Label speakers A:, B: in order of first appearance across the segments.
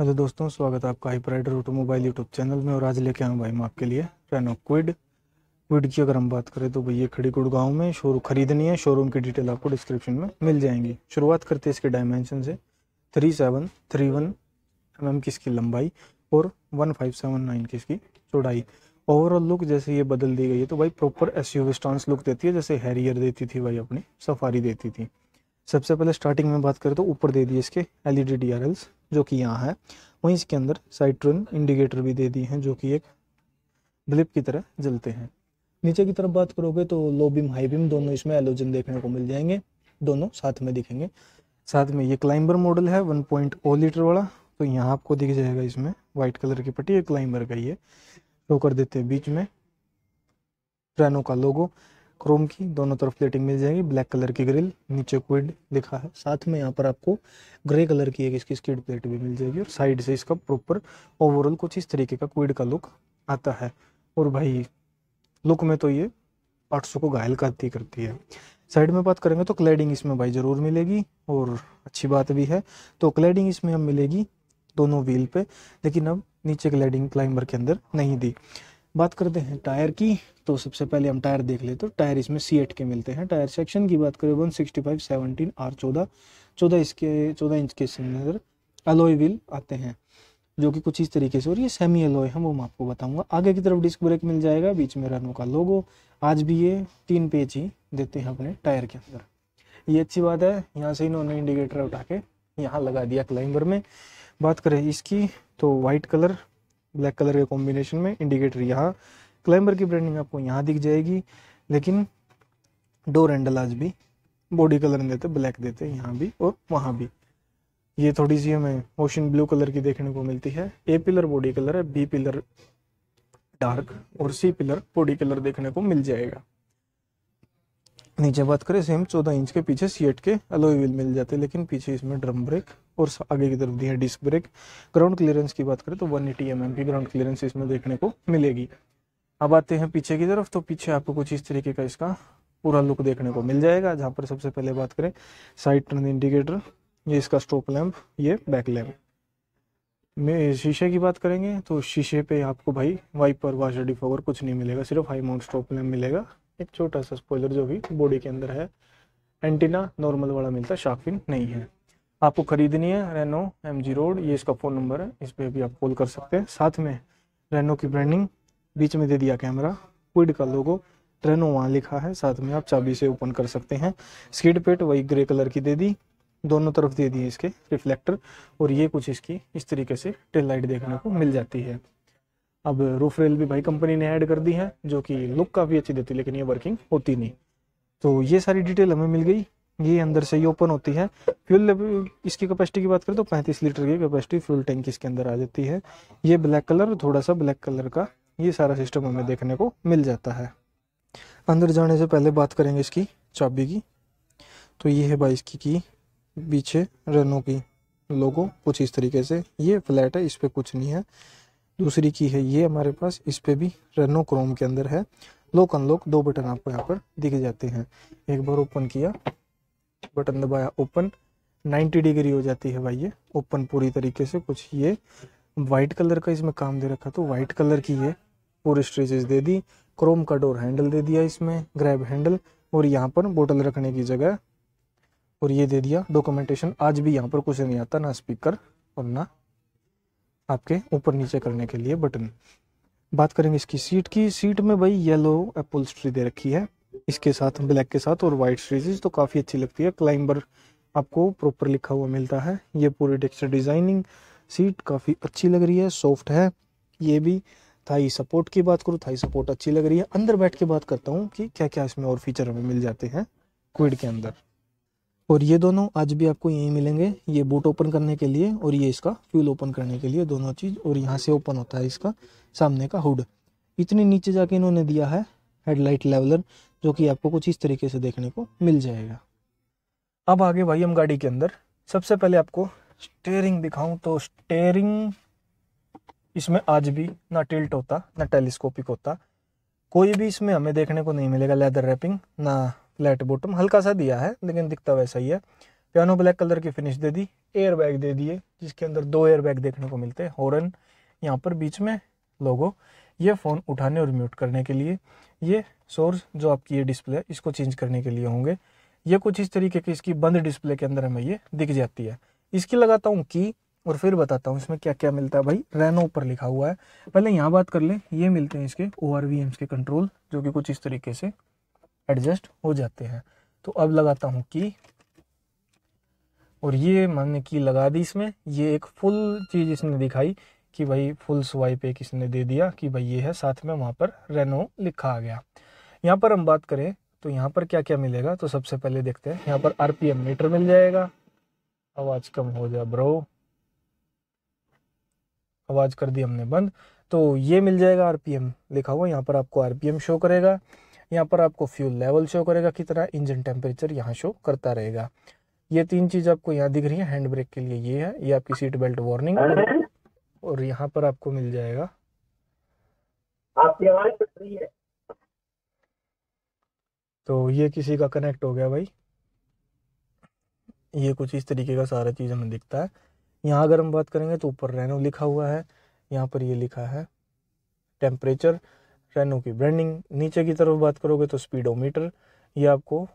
A: hello दोस्तों स्वागत है आपका hyper rider automobile YouTube channel में और आज लेके आऊँ भाई मैं आपके लिए रेनो क्विड क्विड की अगर हम बात करें तो भैया खड़ी गुड़गांव में शोरूम खरीदनी है शोरूम की डिटेल आपको डिस्क्रिप्शन में मिल जाएंगी शुरुआत करते हैं इसके डायमेंशन से three seven three one M M की इसकी लंबाई और वन फाइव सेवन नाइन की इसकी चौड़ाई ओवरऑल लुक जैसे ये बदल दी गई है तो भाई प्रॉपर एस यू लुक देती है जैसे हैरियर देती थी भाई अपनी सफारी देती थी सबसे पहले स्टार्टिंग में बात करें तो ऊपर दे दिए इसके एल ई e जो कि यहाँ है वहीं इसके अंदर साइट्रन इंडिकेटर भी दे दिए हैं जो कि एक ब्लिप की तरह जलते हैं नीचे की तरफ बात करोगे तो लो बीम हाई बीम दोनों इसमें एलोजन देखने को मिल जाएंगे दोनों साथ में दिखेंगे साथ में ये क्लाइंबर मॉडल है वन पॉइंट ओ लीटर वाला तो यहाँ आपको दिख जाएगा इसमें व्हाइट कलर की पट्टी क्लाइंबर का ये शो तो कर देते हैं बीच में ट्रेनों का लोगो क्रोम की दोनों तरफ प्लेटिंग मिल जाएगी ब्लैक कलर की ग्रिल नीचे क्विड लिखा है साथ में यहाँ पर आपको ग्रे कलर की एक इसकी स्कीड प्लेट भी मिल जाएगी और साइड से इसका प्रॉपर ओवरऑल कुछ इस तरीके का क्विड का लुक आता है और भाई लुक में तो ये आठ को घायल करती करती है साइड में बात करेंगे तो क्लैडिंग इसमें भाई ज़रूर मिलेगी और अच्छी बात भी है तो क्लैडिंग इसमें हम मिलेगी दोनों व्हील पे लेकिन अब नीचे क्लैडिंग क्लाइंबर के अंदर नहीं दी बात करते हैं टायर की तो सबसे पहले हम टायर देख लेते हैं तो टायर इसमें सी एट के मिलते हैं टायर सेक्शन की बात करें one sixty five seventeen R चौदह चौदह इसके चौदह इंच के सिलेंडर अलोई व्हील आते हैं जो कि कुछ इस तरीके से और ये सेमी एलोय है वो मैं आपको बताऊंगा आगे की तरफ डिस्क ब्रेक मिल जाएगा बीच में रनों का लोगो आज भी ये तीन पेज ही देते हैं अपने टायर के अंदर ये अच्छी बात है यहाँ से इन्होंने इंडिकेटर उठा के यहाँ लगा दिया क्लाइंबर में बात करें इसकी तो वाइट कलर ब्लैक कलर के कॉम्बिनेशन में इंडिकेटर यहाँ क्लाइंबर की ब्रांडिंग आपको यहाँ दिख जाएगी लेकिन डोर हैंडल आज भी बॉडी कलर नहीं देते ब्लैक देते यहाँ भी और वहाँ भी ये थोड़ी सी हमें ओशन ब्लू कलर की देखने को मिलती है ए पिलर बॉडी कलर है बी पिलर डार्क और सी पिलर बॉडी कलर देखने को मिल जाएगा नीचे बात करें सेम चौदह इंच के पीछे सी एट के अलोई व्हील मिल जाते हैं लेकिन पीछे इसमें ड्रम ब्रेक और आगे की तरफ दी है डिस्क ब्रेक ग्राउंड क्लियरेंस की बात करें तो 180 एटी mm की ग्राउंड क्लियरेंस इसमें देखने को मिलेगी अब आते हैं पीछे की तरफ तो पीछे आपको कुछ इस तरीके का इसका पूरा लुक देखने को मिल जाएगा जहाँ पर सबसे पहले बात करें साइड टर्न इंडिकेटर ये इसका स्टॉप लैम्प ये बैक लैम्प में शीशे की बात करेंगे तो शीशे पे आपको भाई वाइपर वाशर डिफोगर कुछ नहीं मिलेगा सिर्फ हाई माउंट स्टॉप लैम्प मिलेगा एक छोटा सा स्पॉइलर जो भी बॉडी के अंदर है एंटीना नॉर्मल वाला मिलता है नहीं है आपको खरीदनी है रेनो एम जी रोड ये इसका फ़ोन नंबर है इस पर भी आप कॉल कर सकते हैं साथ में रेनो की ब्रांडिंग बीच में दे दिया कैमरा क्विड का लोगो ट्रेनो वहाँ लिखा है साथ में आप चाबी से ओपन कर सकते हैं स्कीड पेट वही ग्रे कलर की दे दी दोनों तरफ दे दी इसके रिफ्लेक्टर और ये कुछ इसकी इस तरीके से टेल लाइट देखने को मिल जाती है अब रूफ रेल भी भाई कंपनी ने ऐड कर दी है जो कि लुक काफ़ी अच्छी देती है लेकिन ये वर्किंग होती नहीं तो ये सारी डिटेल हमें मिल गई ये अंदर से ही ओपन होती है फ्यूल इसकी कैपेसिटी की बात करें तो 35 लीटर की कैपेसिटी फ्यूल टैंक इसके अंदर आ जाती है ये ब्लैक कलर थोड़ा सा ब्लैक कलर का ये सारा सिस्टम हमें देखने को मिल जाता है अंदर जाने से पहले बात करेंगे इसकी चाबी की तो ये है भाई इसकी की पीछे रनों की लोगो कुछ इस तरीके से ये फ्लैट है इस पर कुछ नहीं है दूसरी की है ये हमारे पास इस पर भी रनो क्रोम के अंदर है लॉक अनलॉक दो बटन आपको यहाँ पर दिख जाते हैं एक बार ओपन किया बटन दबाया ओपन 90 डिग्री हो जाती है भाई ये ओपन पूरी तरीके से कुछ ये वाइट कलर का इसमें काम दे रखा तो वाइट कलर की ये पूरी स्ट्रेचेज दे दी क्रोम का डोर हैंडल दे दिया इसमें ग्रैब हैंडल और यहाँ पर बोतल रखने की जगह और ये दे दिया डॉक्यूमेंटेशन आज भी यहाँ पर कुछ नहीं आता ना स्पीकर और ना आपके ऊपर नीचे करने के लिए बटन बात करेंगे इसकी सीट की सीट में भाई येलो एप्पल स्ट्री दे रखी है इसके साथ ब्लैक के साथ और वाइट स्ट्रीजेज तो काफ़ी अच्छी लगती है क्लाइंबर आपको प्रॉपर लिखा हुआ मिलता है ये पूरी टेक्सचर डिज़ाइनिंग सीट काफ़ी अच्छी लग रही है सॉफ्ट है ये भी थाई सपोर्ट की बात करूँ थाई सपोर्ट अच्छी लग रही है अंदर बैठ के बात करता हूँ कि क्या क्या इसमें और फीचर हमें मिल जाते हैं क्विड के अंदर और ये दोनों आज भी आपको यहीं मिलेंगे ये बूट ओपन करने के लिए और ये इसका फ्यूल ओपन करने के लिए दोनों चीज़ और यहाँ से ओपन होता है इसका सामने का हुड इतने नीचे जाके इन्होंने दिया है हेडलाइट लेवलर जो कि आपको कुछ इस तरीके से देखने को मिल जाएगा अब आगे भाई हम गाड़ी के अंदर सबसे पहले आपको स्टेयरिंग दिखाऊं तो स्टेयरिंग इसमें आज भी ना टिल्ट होता ना टेलीस्कोपिक होता कोई भी इसमें हमें देखने को नहीं मिलेगा लेदर रैपिंग ना फ्लैट बॉटम हल्का सा दिया है लेकिन दिखता वैसा ही है पियानो ब्लैक कलर की फिनिश दे दी एयर बैग दे दिए जिसके अंदर दो एयर बैग देखने को मिलते हैं हॉर्न यहाँ पर बीच में लोगो ये फ़ोन उठाने और म्यूट करने के लिए ये सोर्स जो आपकी ये डिस्प्ले है इसको चेंज करने के लिए होंगे ये कुछ इस तरीके की इसकी बंद डिस्प्ले के अंदर हमें ये दिख जाती है इसकी लगाता हूँ की और फिर बताता हूँ इसमें क्या क्या मिलता है भाई रेनो पर लिखा हुआ है पहले यहाँ बात कर लें ये मिलते हैं इसके ओ आर वी एम्स के कंट्रोल जो कि कुछ इस तरीके से एडजस्ट हो जाते हैं तो अब लगाता हूँ की और ये मैंने की लगा दी इसमें ये एक फुल चीज़ इसने दिखाई कि भाई फुल स्वाइप एक इसने दे दिया कि भाई ये है साथ में वहाँ पर रेनो लिखा आ गया यहाँ पर हम बात करें तो यहाँ पर क्या क्या मिलेगा तो सबसे पहले देखते हैं यहाँ पर आरपीएम मीटर मिल जाएगा आवाज़ कम हो जाए ब्रो आवाज़ कर दी हमने बंद तो ये मिल जाएगा आरपीएम लिखा हुआ यहाँ पर आपको आरपीएम शो करेगा यहाँ पर आपको फ्यूल लेवल शो करेगा कितना इंजन टेम्परेचर यहाँ शो करता रहेगा ये तीन चीज़ आपको यहाँ दिख रही है हैंड ब्रेक के लिए ये है ये आपकी सीट बेल्ट वार्निंग और यहाँ पर आपको मिल जाएगा आपकी है तो ये किसी का कनेक्ट हो गया भाई ये कुछ इस तरीके का सारा चीज़ हमें दिखता है यहाँ अगर हम बात करेंगे तो ऊपर रेनो लिखा हुआ है यहाँ पर ये लिखा है टेम्परेचर रेनो की ब्रांडिंग नीचे की तरफ बात करोगे तो स्पीडोमीटर ये आपको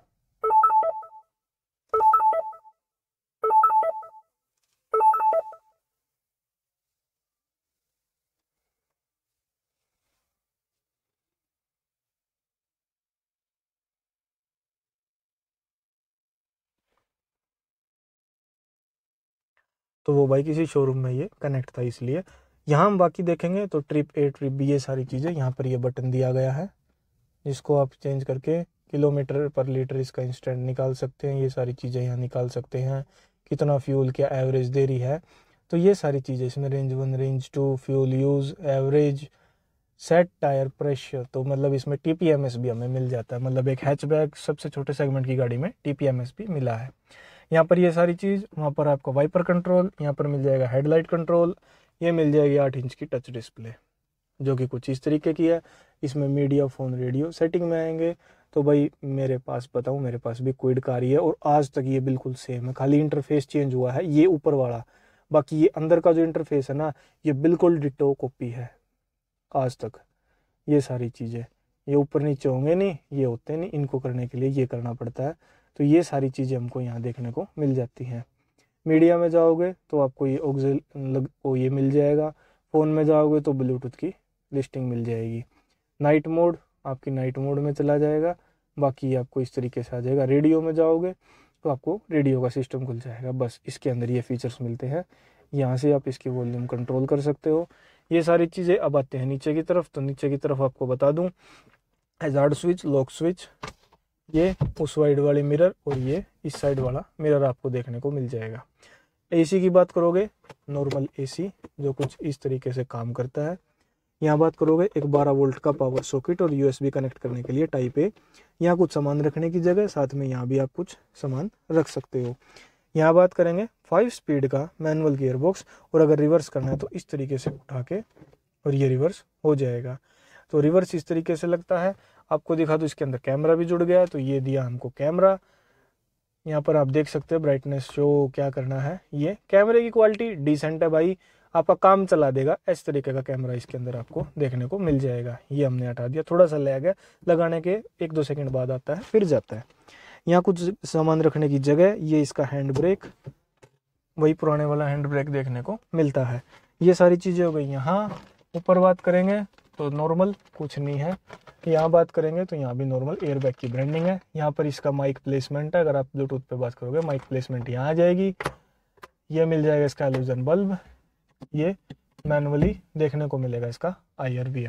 A: तो वो भाई किसी शोरूम में ये कनेक्ट था इसलिए यहाँ हम बाकी देखेंगे तो ट्रिप ए ट्रिप बी ये सारी चीज़ें यहाँ पर ये बटन दिया गया है जिसको आप चेंज करके किलोमीटर पर लीटर इसका इंस्टेंट निकाल सकते हैं ये सारी चीज़ें यहाँ निकाल सकते हैं कितना फ्यूल क्या एवरेज दे रही है तो ये सारी चीज़ें इसमें range one range two fuel use average set tyre pressure तो मतलब इसमें टी पी एम एस भी हमें मिल जाता है मतलब एक हैचबैक सबसे छोटे सेगमेंट की गाड़ी में टी पी एम एस भी मिला है यहाँ पर ये सारी चीज़ वहाँ पर आपको वाइपर कंट्रोल यहाँ पर मिल जाएगा हेडलाइट कंट्रोल ये मिल जाएगी आठ इंच की टच डिस्प्ले जो कि कुछ इस तरीके की है इसमें मीडिया फ़ोन रेडियो सेटिंग में आएंगे तो भाई मेरे पास बताऊँ मेरे पास भी क्विड कार ही है और आज तक ये बिल्कुल सेम है खाली इंटरफेस चेंज हुआ है ये ऊपर वाला बाकी ये अंदर का जो इंटरफेस है ना ये बिल्कुल डिटो कॉपी है आज तक ये सारी चीज़ें ये ऊपर नीचे होंगे नहीं ये होते नहीं इनको करने के लिए ये करना पड़ता है तो ये सारी चीज़ें हमको यहाँ देखने को मिल जाती हैं मीडिया में जाओगे तो आपको ये ऑक्जिल वो ये मिल जाएगा फ़ोन में जाओगे तो ब्लूटूथ की लिस्टिंग मिल जाएगी नाइट मोड आपकी नाइट मोड में चला जाएगा बाकी आपको इस तरीके से आ जाएगा रेडियो में जाओगे तो आपको रेडियो का सिस्टम खुल जाएगा बस इसके अंदर ये फीचर्स मिलते हैं यहाँ से आप इसकी वॉल्यूम कंट्रोल कर सकते हो ये सारी चीज़ें अब आते हैं नीचे की तरफ तो नीचे की तरफ आपको बता दूँ एजार्ड स्विच लॉक स्विच ये उस साइड वाले मिरर और ये इस साइड वाला मिरर आपको देखने को मिल जाएगा एसी की बात करोगे नॉर्मल एसी जो कुछ इस तरीके से काम करता है यहाँ बात करोगे एक 12 वोल्ट का पावर सॉकेट और यूएसबी कनेक्ट करने के लिए टाइप ए यहाँ कुछ सामान रखने की जगह साथ में यहाँ भी आप कुछ सामान रख सकते हो यहाँ बात करेंगे फाइव स्पीड का मैनुअल गियर बॉक्स और अगर रिवर्स करना है तो इस तरीके से उठा के और ये रिवर्स हो जाएगा तो रिवर्स इस तरीके से लगता है आपको दिखा दो तो इसके अंदर कैमरा भी जुड़ गया है तो ये दिया हमको कैमरा यहाँ पर आप देख सकते हो ब्राइटनेस शो क्या करना है ये कैमरे की क्वालिटी डिसेंट है भाई आपका काम चला देगा इस तरीके का कैमरा इसके अंदर आपको देखने को मिल जाएगा ये हमने हटा दिया थोड़ा सा लैग है लगाने के एक दो सेकंड बाद आता है फिर जाता है यहाँ कुछ सामान रखने की जगह ये इसका हैंड ब्रेक वही पुराने वाला हैंड ब्रेक देखने को मिलता है ये सारी चीज़ें हो गई यहाँ ऊपर बात करेंगे तो नॉर्मल कुछ नहीं है यहाँ बात करेंगे तो यहाँ भी नॉर्मल एयरबैग की ब्रांडिंग है यहाँ पर इसका माइक प्लेसमेंट है अगर आप ब्लूटूथ पे बात करोगे माइक प्लेसमेंट यहाँ आ जाएगी ये मिल जाएगा इसका एलोजन बल्ब ये मैनुअली देखने को मिलेगा इसका आई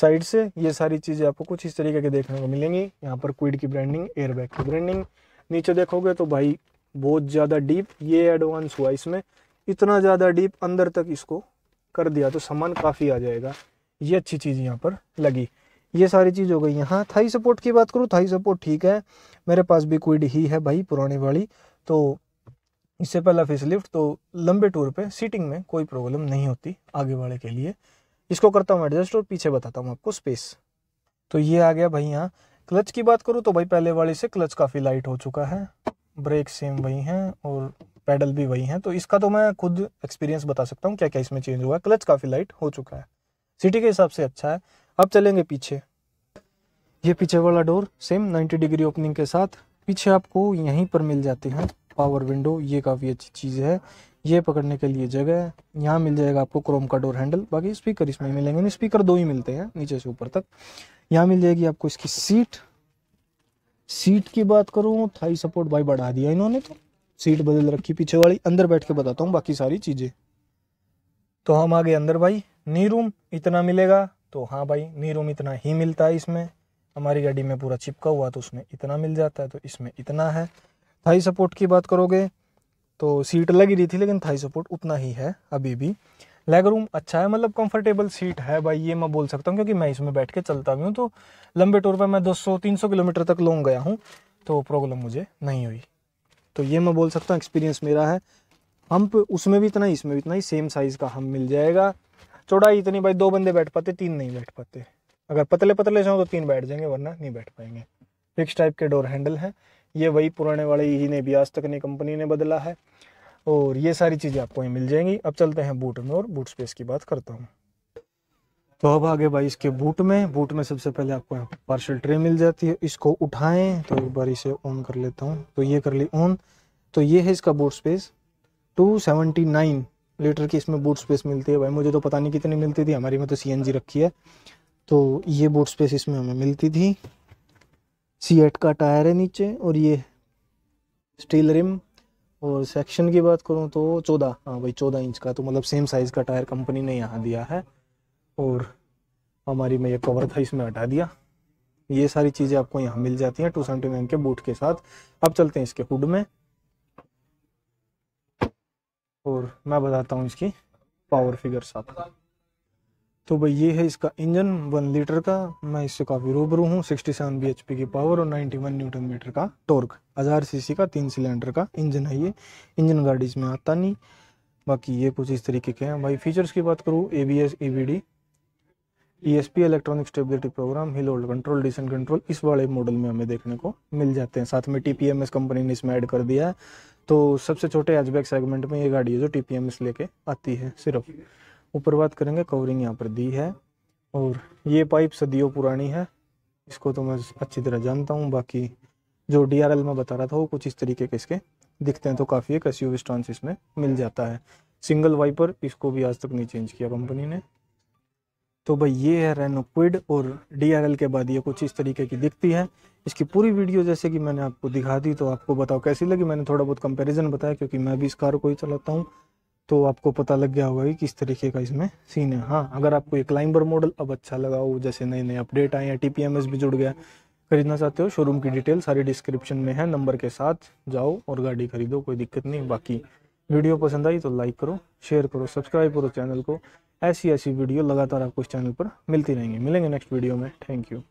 A: साइड से ये सारी चीज़ें आपको कुछ इस तरीके के देखने को मिलेंगी यहाँ पर क्विड की ब्रांडिंग एयरबैग की ब्रांडिंग नीचे देखोगे तो भाई बहुत ज़्यादा डीप ये एडवांस हुआ इसमें इतना ज़्यादा डीप अंदर तक इसको कर दिया तो सामान काफ़ी आ जाएगा ये अच्छी चीज़ यहाँ पर लगी ये सारी चीज़ हो गई यहाँ थाई सपोर्ट की बात करूँ थाई सपोर्ट ठीक है मेरे पास भी क्विड ही है भाई पुरानी वाली तो इससे पहला फेस लिफ्ट तो लंबे टूर पे सीटिंग में कोई प्रॉब्लम नहीं होती आगे वाले के लिए इसको करता हूँ एडजस्ट और पीछे बताता हूँ आपको स्पेस तो ये आ गया भाई यहाँ क्लच की बात करूँ तो भाई पहले वाले से क्लच काफ़ी लाइट हो चुका है ब्रेक सेम वही हैं और पैडल भी वही हैं तो इसका तो मैं खुद एक्सपीरियंस बता सकता हूँ क्या क्या इसमें चेंज हुआ है क्लच काफ़ी लाइट हो चुका है सिटी के हिसाब से अच्छा है अब चलेंगे पीछे ये पीछे वाला डोर सेम 90 डिग्री ओपनिंग के साथ पीछे आपको यहीं पर मिल जाते हैं पावर विंडो ये काफ़ी अच्छी चीज़ है ये पकड़ने के लिए जगह है यहाँ मिल जाएगा आपको क्रोम का डोर हैंडल बाकी स्पीकर इसमें मिलेंगे नहीं स्पीकर दो ही मिलते हैं नीचे से ऊपर तक यहाँ मिल जाएगी आपको इसकी सीट सीट की बात करूँ थाई सपोर्ट भाई बढ़ा दिया इन्होंने तो सीट बदल रखी पीछे वाली अंदर बैठ के बताता हूँ बाकी सारी चीज़ें तो हम आगे अंदर भाई नी रूम इतना मिलेगा तो हाँ भाई नी रूम इतना ही मिलता है इसमें हमारी गाड़ी में पूरा चिपका हुआ तो उसमें इतना मिल जाता है तो इसमें इतना है थाई सपोर्ट की बात करोगे तो सीट लगी रही थी लेकिन थाई सपोर्ट उतना ही है अभी भी लेग रूम अच्छा है मतलब कंफर्टेबल सीट है भाई ये मैं बोल सकता हूँ क्योंकि मैं इसमें बैठ के चलता भी हूँ तो लंबे टूर पर मैं 200-300 किलोमीटर तक लॉन्ग गया हूँ तो प्रॉब्लम मुझे नहीं हुई तो ये मैं बोल सकता हूँ एक्सपीरियंस मेरा है हम उसमें भी इतना ही इसमें भी इतना ही सेम साइज़ का हम मिल जाएगा चौड़ाई इतनी भाई दो बंदे बैठ पाते तीन नहीं बैठ पाते अगर पतले पतले से हो तो तीन बैठ जाएंगे वरना नहीं बैठ पाएंगे फिक्स टाइप के डोर हैंडल हैं ये वही पुराने वाले ही ने भी आज तक ने कंपनी ने बदला है और ये सारी चीज़ें आपको यहाँ मिल जाएंगी अब चलते हैं बूट में और बूट स्पेस की बात करता हूँ तो अब आगे भाई इसके बूट में बूट में सबसे पहले आपको यहाँ पार्शल ट्रे मिल जाती है इसको उठाएं तो एक बार इसे ऑन कर लेता हूँ तो ये कर ली ऑन तो ये है इसका बूट स्पेस 279 लीटर की इसमें बूट स्पेस मिलती है भाई मुझे तो पता नहीं कितनी मिलती थी हमारी में तो सी रखी है तो ये बूट स्पेस इसमें हमें मिलती थी सी का टायर है नीचे और ये स्टील रिम और सेक्शन की बात करूँ तो चौदह हाँ भाई चौदह इंच का तो मतलब सेम साइज़ का टायर कंपनी ने यहाँ दिया है और हमारी में ये कवर था इसमें हटा दिया ये सारी चीज़ें आपको यहाँ मिल जाती हैं टू सेवेंटी नाइन के बूट के साथ अब चलते हैं इसके हुड में और मैं बताता हूँ इसकी पावर फिगर्स साथ तो भाई ये है इसका इंजन वन लीटर का मैं इससे काफ़ी रूबरू हूँ 67 सेवन की पावर और 91 न्यूटन मीटर का टॉर्क हज़ार सीसी का तीन सिलेंडर का इंजन है ये इंजन गाड़ी इसमें आता नहीं बाकी ये कुछ इस तरीके के हैं भाई फीचर्स की बात करूँ A B S E B D E S P electronic stability programme hill hold control descent control इस वाले मॉडल में हमें देखने को मिल जाते हैं साथ में T P M S company ने इसमें ऐड कर दिया है तो सबसे छोटे एचबैक सेगमेंट में ये गाड़ी है जो टी पी लेके आती है सिर्फ ऊपर बात करेंगे कवरिंग यहाँ पर दी है और ये पाइप सदियों पुरानी है इसको तो मैं अच्छी तरह जानता हूँ बाकी जो डी में बता रहा था वो कुछ इस तरीके के इसके दिखते हैं तो काफ़ी एक एस यू इसमें मिल जाता है सिंगल वाइपर इसको भी आज तक नहीं चेंज किया कंपनी ने तो भाई ये है रेनोक्विड और डी के बाद ये कुछ इस तरीके की दिखती है इसकी पूरी वीडियो जैसे कि मैंने आपको दिखा दी तो आपको बताओ कैसी लगी मैंने थोड़ा बहुत कंपैरिजन बताया क्योंकि मैं भी इस कार को ही चलाता हूँ तो आपको पता लग गया होगा कि किस तरीके का इसमें सीन है हाँ अगर आपको ये क्लाइंबर मॉडल अब अच्छा लगा हो जैसे नए नए अपडेट आए हैं टी भी जुड़ गया खरीदना चाहते हो शोरूम की डिटेल सारी डिस्क्रिप्शन में है नंबर के साथ जाओ और गाड़ी खरीदो कोई दिक्कत नहीं बाकी वीडियो पसंद आई तो लाइक करो शेयर करो सब्सक्राइब करो चैनल को ऐसी ऐसी वीडियो लगातार आपको इस चैनल पर मिलती रहेंगी मिलेंगे नेक्स्ट वीडियो में थैंक यू